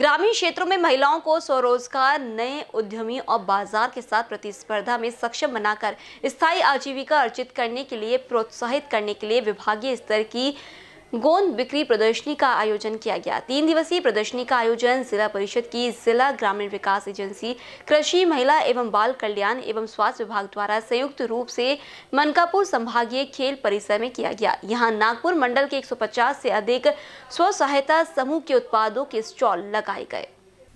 ग्रामीण क्षेत्रों में महिलाओं को स्वरोजगार नए उद्यमी और बाजार के साथ प्रतिस्पर्धा में सक्षम बनाकर स्थायी आजीविका अर्जित करने के लिए प्रोत्साहित करने के लिए विभागीय स्तर की गोंद बिक्री प्रदर्शनी का आयोजन किया गया तीन दिवसीय प्रदर्शनी का आयोजन जिला परिषद की जिला ग्रामीण विकास एजेंसी कृषि महिला एवं बाल कल्याण एवं स्वास्थ्य विभाग द्वारा संयुक्त रूप से मनकापुर संभागीय खेल परिसर में किया गया यहां नागपुर मंडल के 150 से अधिक स्व सहायता समूह के उत्पादों के स्टॉल लगाए गए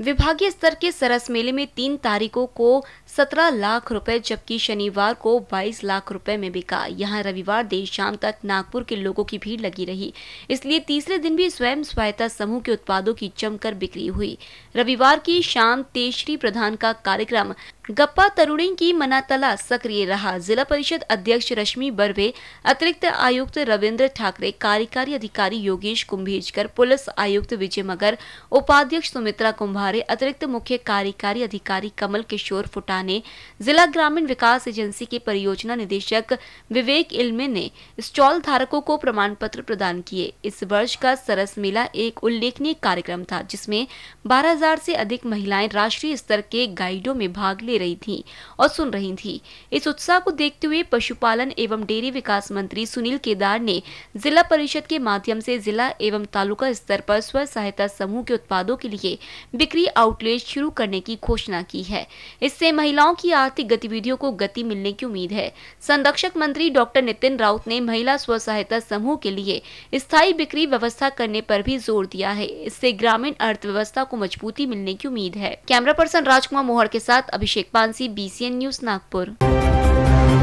विभागीय स्तर के सरस मेले में तीन तारीखों को 17 लाख रुपए जबकि शनिवार को 22 लाख रुपए में बिका यहां रविवार देर शाम तक नागपुर के लोगों की भीड़ लगी रही इसलिए तीसरे दिन भी स्वयं सहायता समूह के उत्पादों की जमकर बिक्री हुई रविवार की शाम तेजश्री प्रधान का कार्यक्रम गप्पा तरुणी की मनातला सक्रिय रहा जिला परिषद अध्यक्ष रश्मि बर्वे अतिरिक्त आयुक्त रविन्द्र ठाकरे कार्यकारी अधिकारी योगेश कुंभेजकर पुलिस आयुक्त विजय मगर उपाध्यक्ष सुमित्रा कुंभा प्रभारी अतिरिक्त मुख्य कार्यकारी अधिकारी कमल किशोर फुटा ने जिला ग्रामीण विकास एजेंसी के परियोजना निदेशक विवेक इलमे ने स्टॉल धारकों को प्रमाण पत्र प्रदान किए इस वर्ष का सरस मेला एक उल्लेखनीय कार्यक्रम था जिसमें 12,000 से अधिक महिलाएं राष्ट्रीय स्तर के गाइडों में भाग ले रही थी और सुन रही थी इस उत्साह को देखते हुए पशुपालन एवं डेयरी विकास मंत्री सुनील केदार ने जिला परिषद के माध्यम से जिला एवं तालुका स्तर पर स्व सहायता समूह के उत्पादों के लिए बिक्री बिक्री आउटलेट शुरू करने की घोषणा की है इससे महिलाओं की आर्थिक गतिविधियों को गति मिलने की उम्मीद है संरक्षक मंत्री डॉक्टर नितिन राउत ने महिला स्व सहायता समूह के लिए स्थायी बिक्री व्यवस्था करने पर भी जोर दिया है इससे ग्रामीण अर्थव्यवस्था को मजबूती मिलने की उम्मीद है कैमरा पर्सन राजकुमार मोहर के साथ अभिषेक पानसी बी न्यूज नागपुर